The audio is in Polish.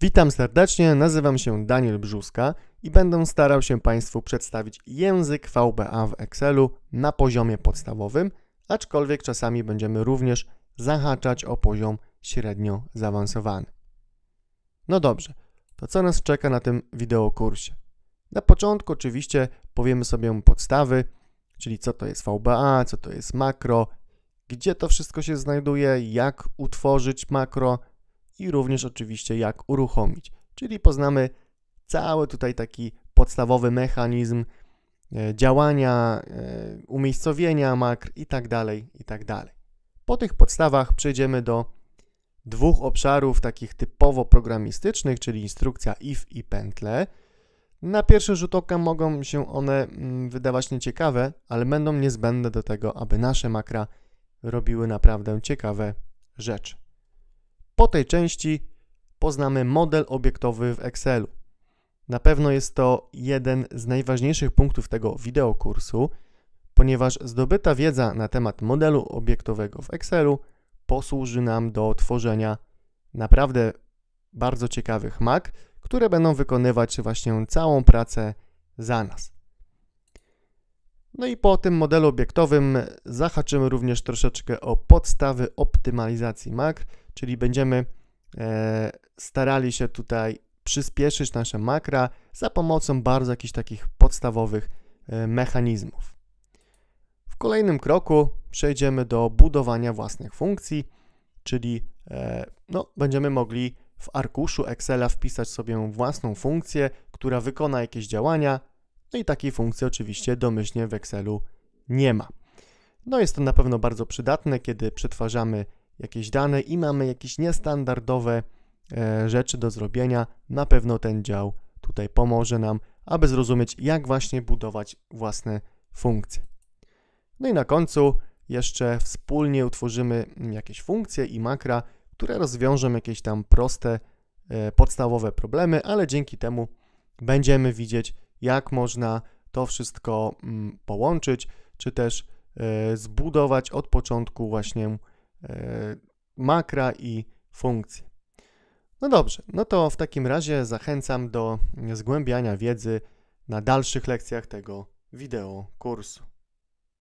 Witam serdecznie, nazywam się Daniel Brzuska i będę starał się Państwu przedstawić język VBA w Excelu na poziomie podstawowym, aczkolwiek czasami będziemy również zahaczać o poziom średnio zaawansowany. No dobrze, to co nas czeka na tym wideokursie? Na początku oczywiście powiemy sobie podstawy, czyli co to jest VBA, co to jest makro, gdzie to wszystko się znajduje, jak utworzyć makro, i również oczywiście jak uruchomić. Czyli poznamy cały tutaj taki podstawowy mechanizm e, działania, e, umiejscowienia makr itd., tak itd. Tak po tych podstawach przejdziemy do dwóch obszarów takich typowo programistycznych, czyli instrukcja if i pętle. Na pierwszy rzut oka mogą się one mm, wydawać nieciekawe, ale będą niezbędne do tego, aby nasze makra robiły naprawdę ciekawe rzeczy. Po tej części poznamy model obiektowy w Excelu. Na pewno jest to jeden z najważniejszych punktów tego wideokursu, ponieważ zdobyta wiedza na temat modelu obiektowego w Excelu posłuży nam do tworzenia naprawdę bardzo ciekawych mak, które będą wykonywać właśnie całą pracę za nas. No i po tym modelu obiektowym zahaczymy również troszeczkę o podstawy optymalizacji mak, czyli będziemy e, starali się tutaj przyspieszyć nasze makra za pomocą bardzo jakichś takich podstawowych e, mechanizmów. W kolejnym kroku przejdziemy do budowania własnych funkcji, czyli e, no, będziemy mogli w arkuszu Excela wpisać sobie własną funkcję, która wykona jakieś działania, no i takiej funkcji oczywiście domyślnie w Excelu nie ma. No jest to na pewno bardzo przydatne, kiedy przetwarzamy jakieś dane i mamy jakieś niestandardowe e, rzeczy do zrobienia, na pewno ten dział tutaj pomoże nam, aby zrozumieć, jak właśnie budować własne funkcje. No i na końcu jeszcze wspólnie utworzymy jakieś funkcje i makra, które rozwiążą jakieś tam proste, e, podstawowe problemy, ale dzięki temu będziemy widzieć, jak można to wszystko mm, połączyć, czy też e, zbudować od początku właśnie E, makra i funkcje. No dobrze, no to w takim razie zachęcam do zgłębiania wiedzy na dalszych lekcjach tego wideo kursu.